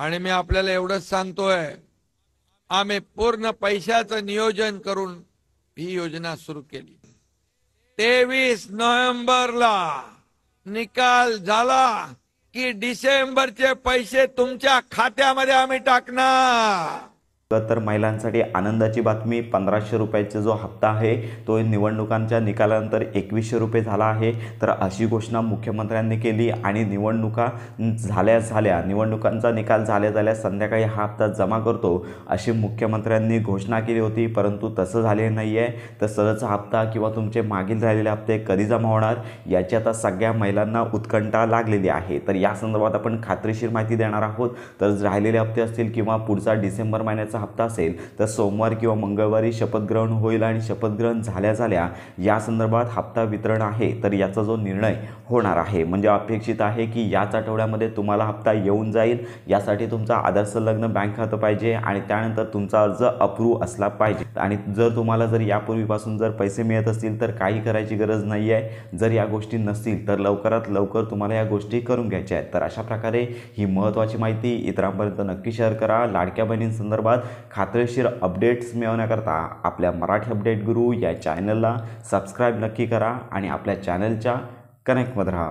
आणि मी आपल्याला एवढंच सांगतोय आम्ही पूर्ण पैशाचं नियोजन करून ही योजना सुरू केली तेवीस नोव्हेंबरला निकाल झाला की डिसेंबरचे पैसे तुमच्या खात्यामध्ये आम्ही टाकणार तर महिलांसाठी आनंदाची बातमी पंधराशे रुपयाचा जो हप्ता आहे तो निवडणुकांच्या निकालानंतर एकवीसशे रुपये झाला आहे तर अशी घोषणा मुख्यमंत्र्यांनी केली आणि निवडणुका झाल्या झाल्या निवडणुकांचा निकाल झाल्या झाल्या संध्याकाळी हा हप्ता जमा करतो अशी मुख्यमंत्र्यांनी घोषणा केली होती परंतु तसं झाले नाही आहे तर सहज हप्ता किंवा तुमचे मागील राहिलेले हप्ते कधी जमा होणार याची आता सगळ्या महिलांना उत्कंठा लागलेली आहे तर या संदर्भात आपण खात्रीशीर माहिती देणार आहोत तर राहिलेले हप्ते असतील किंवा पुढचा डिसेंबर महिन्याचा हप्ता असेल तर सोमवार किंवा मंगळवारी शपथग्रहण होईल आणि शपथग्रहण झाल्या झाल्या या संदर्भात हप्ता वितरण आहे तर याचा जो निर्णय होणार आहे म्हणजे अपेक्षित आहे की याच आठवड्यामध्ये तुम्हाला हप्ता येऊन जाईल यासाठी तुमचा आदर्श लग्न बँक खातं पाहिजे आणि त्यानंतर तुमचा अर्ज अप्रूव्ह असला पाहिजे आणि जर तुम्हाला जर यापूर्वीपासून जर पैसे मिळत असतील तर काही करायची गरज नाही आहे जर या गोष्टी नसतील तर लवकरात लवकर तुम्हाला या गोष्टी करून घ्यायच्या आहेत तर अशा प्रकारे ही महत्त्वाची माहिती इतरांपर्यंत नक्की शेअर करा लाडक्या बहिणींसंदर्भात खात्रीशीर अपडेट्स मिळवण्याकरता आपल्या मराठी अपडेट गुरु या चॅनलला सबस्क्राईब नक्की करा आणि आपल्या चॅनलच्या कनेक्टमध्ये राहा